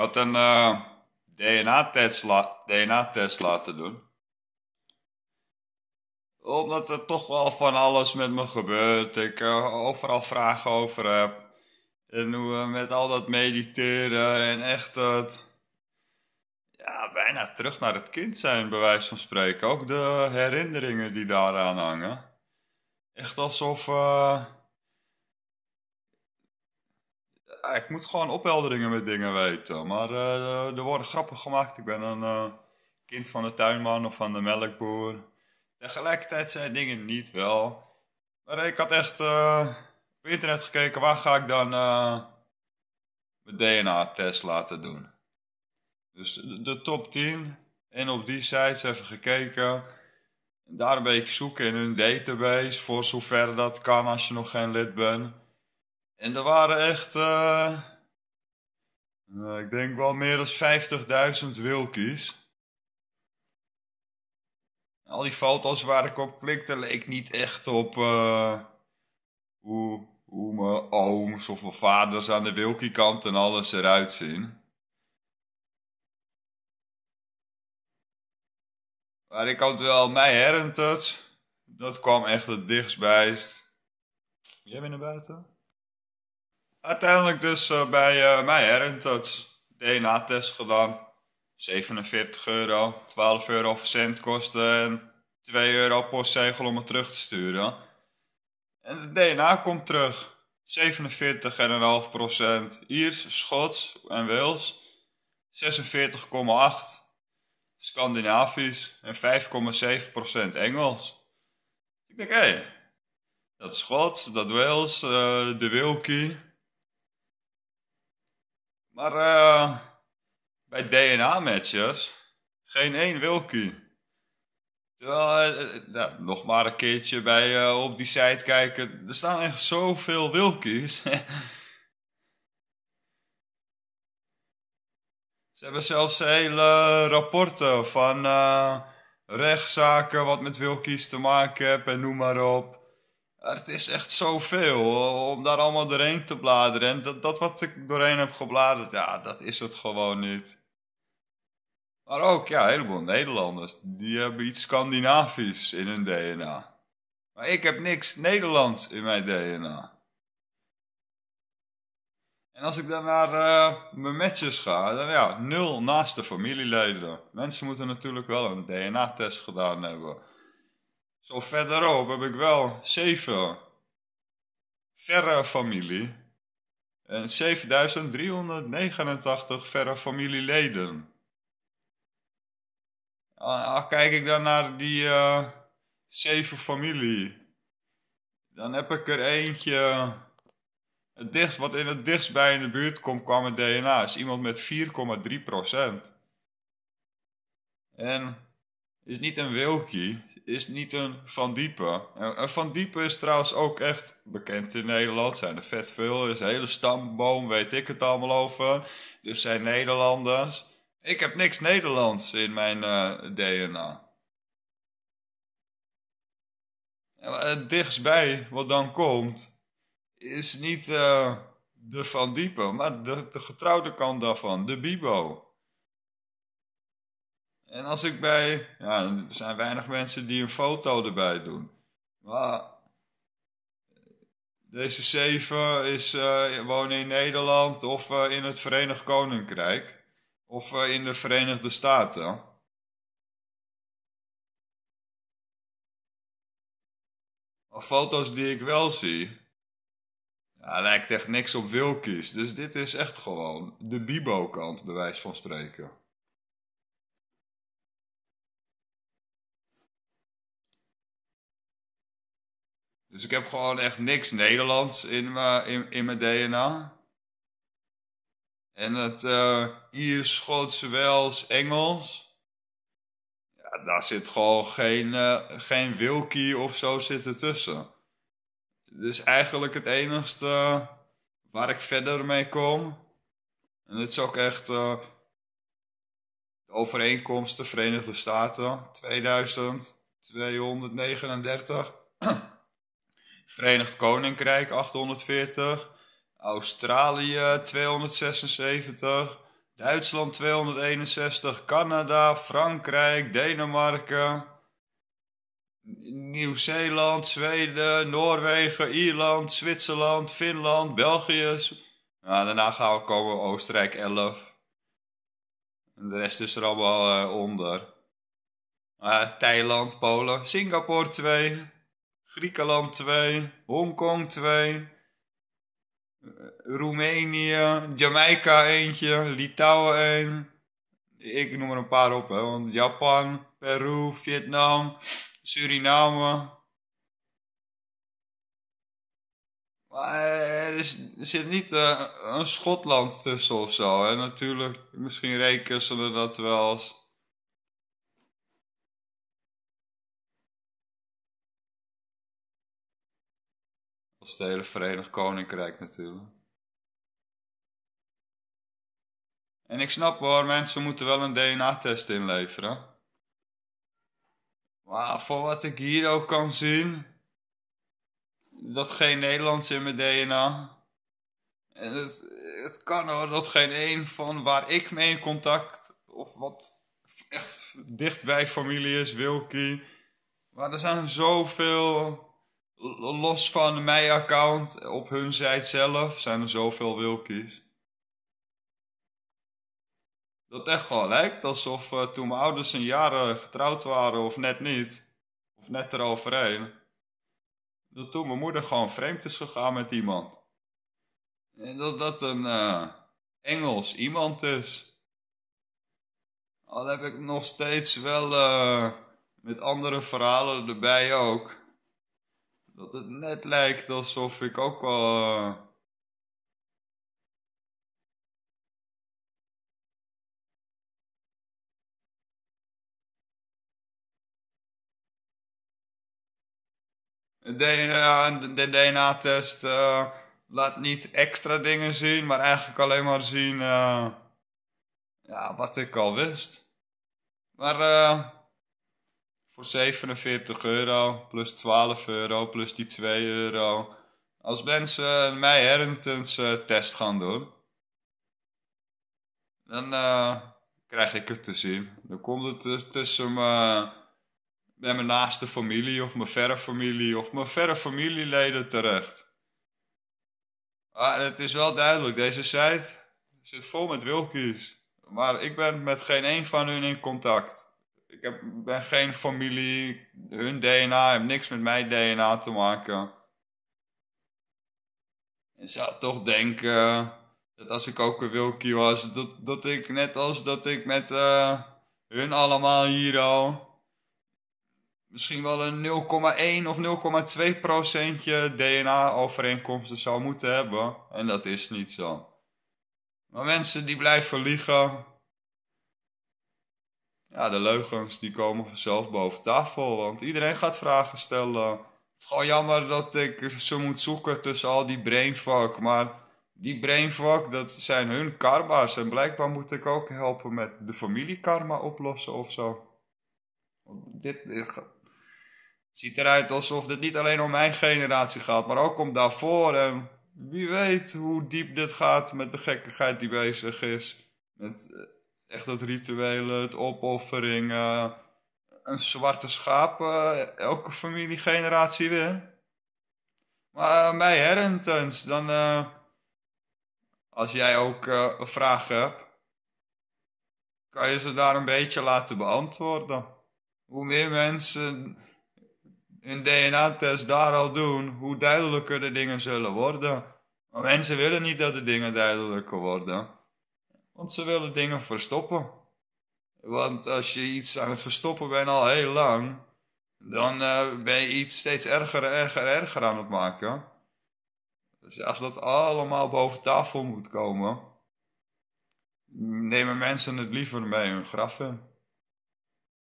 had een eh, DNA-test laten doen. Omdat er toch wel van alles met me gebeurt. Ik eh, overal vragen over heb. En hoe uh, met al dat mediteren en echt dat, Ja, bijna terug naar het kind zijn, bij wijze van spreken. Ook de herinneringen die daaraan hangen. Echt alsof... Eh, ik moet gewoon ophelderingen met dingen weten. Maar eh, er worden grappen gemaakt. Ik ben een eh, kind van de tuinman of van de melkboer. Tegelijkertijd zijn dingen niet wel. Maar ik had echt eh, op internet gekeken. Waar ga ik dan mijn DNA-test laten doen? Dus de, de top 10. En op die sites even gekeken daar een beetje zoeken in hun database. Voor zover dat kan als je nog geen lid bent. En er waren echt, eh, eh, ik denk wel meer dan 50.000 wilkies. Al die foto's waar ik op klikte leek niet echt op eh, hoe, hoe mijn ooms of mijn vaders aan de wilkiekant en alles eruit zien. Maar ik had wel mijn herentuts. Dat kwam echt het dichtstbijst. Jij bent naar buiten? Uiteindelijk dus eh, bij uh, eh, mij Herentouch. DNA-test gedaan. 47 euro, 12 euro verzendkosten en 2 euro postzegel om het terug te sturen. En het DNA komt terug. 47,5 procent Iers, Schots en Wales. 46,8 Scandinavisch en 5,7% Engels. Ik denk, hé, hey, dat Schots, dat Wales, eh, de Wilkie. Maar eh, bij DNA-matches geen één Wilkie. Terwijl, eh, eh, nog maar een keertje bij, uh, op die site kijken. Er staan echt zoveel Wilkies. Ze hebben zelfs hele rapporten van rechtszaken wat met Wilkies te maken hebben en noem maar op. Het is echt zoveel om daar allemaal doorheen te bladeren. En dat, dat wat ik doorheen heb gebladerd, ja, dat is het gewoon niet. Maar ook, ja, een heleboel Nederlanders. Die hebben iets Scandinavisch in hun DNA. Maar ik heb niks Nederlands in mijn DNA. En als ik dan naar eh, mijn matches ga, dan ja, nul naaste familieleden. Mensen moeten natuurlijk wel een DNA-test gedaan hebben. Zo verderop heb ik wel zeven verre familie. En 7389 verre familieleden. Al kijk ik dan naar die uh, zeven familie. Dan heb ik er eentje. Het dichtst, wat in het dichtst bij in de buurt komt kwam mijn DNA is iemand met 4,3%. En is niet een Wilkie, is niet een Van Diepen. En Van Diepen is trouwens ook echt bekend in Nederland. Zijn er vet veel, is een hele stamboom, weet ik het allemaal over. Dus zijn Nederlanders. Ik heb niks Nederlands in mijn eh, DNA. Het eh, dichtstbij wat dan komt, is niet eh, de Van Diepen, maar de, de getrouwde kant daarvan, de Bibo. En als ik bij. Ja, er zijn weinig mensen die een foto erbij doen. Maar. Deze zeven is, uh, wonen in Nederland of eh, in het Verenigd Koninkrijk. Of eh, in de Verenigde Staten. Of foto's die ik wel zie. Ja, lijkt echt niks op Wilkies. Dus dit is echt gewoon de Bibo-kant, bij wijze van spreken. Dus ik heb gewoon echt niks Nederlands in, mijn, in, in mijn DNA. En het uh, eh, Iers, Schots, Wels, Engels. Ja, daar zit gewoon geen, eh, geen Wilkie of zo zitten tussen. Dus eigenlijk het enigste eh, waar ik verder mee kom. En het is ook echt de overeenkomst de Verenigde Staten 2239. Verenigd Koninkrijk 840, Australië 276, Duitsland 261, Canada, Frankrijk, Denemarken, Nieuw-Zeeland, Zweden, Noorwegen, Ierland, Zwitserland, Finland, België. Nou, daarna gaan we komen Oostenrijk 11. En de rest is er allemaal eh, onder. Uh, Thailand, Polen, Singapore 2. Griekenland 2, Hongkong 2, eh, Roemenië, Jamaica eentje, Litouwen 1. Ik noem er een paar op, hè, want Japan, Peru, Vietnam, Suriname. er, is, zit niet eh, een Schotland tussen of zo. En natuurlijk, misschien rekenen ze dat wel als is het hele Verenigd Koninkrijk natuurlijk. En ik snap hoor, mensen moeten wel een DNA-test inleveren. Maar voor wat ik hier ook kan zien, dat geen Nederlands in mijn DNA. En het, het kan hoor, dat geen een van waar ik mee in contact of wat echt dichtbij familie is, Wilkie. Maar er zijn zoveel los van mijn account op hun site zelf zijn er zoveel wilkies. Dat echt gewoon lijkt alsof eh, toen mijn ouders een jaar eh, getrouwd waren of net niet. Of net eroverheen. Dat toen mijn moeder gewoon vreemd is gegaan met iemand. En dat dat een eh, Engels iemand is. Al heb ik nog steeds wel met andere verhalen erbij ook dat het net lijkt alsof ik ook wel. Eh, de DNA-test eh, laat niet extra dingen zien, maar eigenlijk alleen maar zien eh, ja, wat ik al wist. Maar eh voor 47 euro, plus 12 euro, plus die 2 euro. Als mensen mij Herentons eh, test gaan doen, dan eh, krijg ik het te zien. Dan komt het dus tussen eh, mijn, bij mijn naaste familie of mijn verre familie of mijn verre familieleden terecht. Ah, het is wel duidelijk, deze site zit vol met wilkies. Maar ik ben met geen een van hun in contact ik heb, ben geen familie. Hun DNA heeft niks met mijn DNA te maken. En zou toch denken dat als ik ook een wilkie was, dat, dat ik net als dat ik met eh, hun allemaal hier al misschien wel een 0,1 of 0,2 procentje DNA-overeenkomsten zou moeten hebben. En dat is niet zo. Maar mensen die blijven liegen, ja, de leugens die komen vanzelf boven tafel. Want iedereen gaat vragen stellen. Het is gewoon jammer dat ik ze moet zoeken tussen al die brainfuck. Maar die brainfuck, dat zijn hun karma's. En blijkbaar moet ik ook helpen met de familiekarma oplossen of zo. Dit, eh, ziet eruit alsof dit niet alleen om mijn generatie gaat, maar ook om daarvoor. En wie weet hoe diep dit gaat met de gekkigheid die bezig is. Met, eh, echt dat rituelen, het opofferingen. Een zwarte schaap, eh, elke familiegeneratie weer. Maar eh, bij Herentens, dan. Eh, als jij ook vragen hebt, kan je ze daar een beetje laten beantwoorden. Hoe meer mensen een DNA-test daar al doen, hoe duidelijker de dingen zullen worden. Maar mensen willen niet dat de dingen duidelijker worden want ze willen dingen verstoppen. Want als je iets aan het verstoppen bent al heel lang, dan eh, ben je iets steeds erger, erger, erger aan het maken. Dus als dat allemaal boven tafel moet komen, nemen mensen het liever mee hun graf in.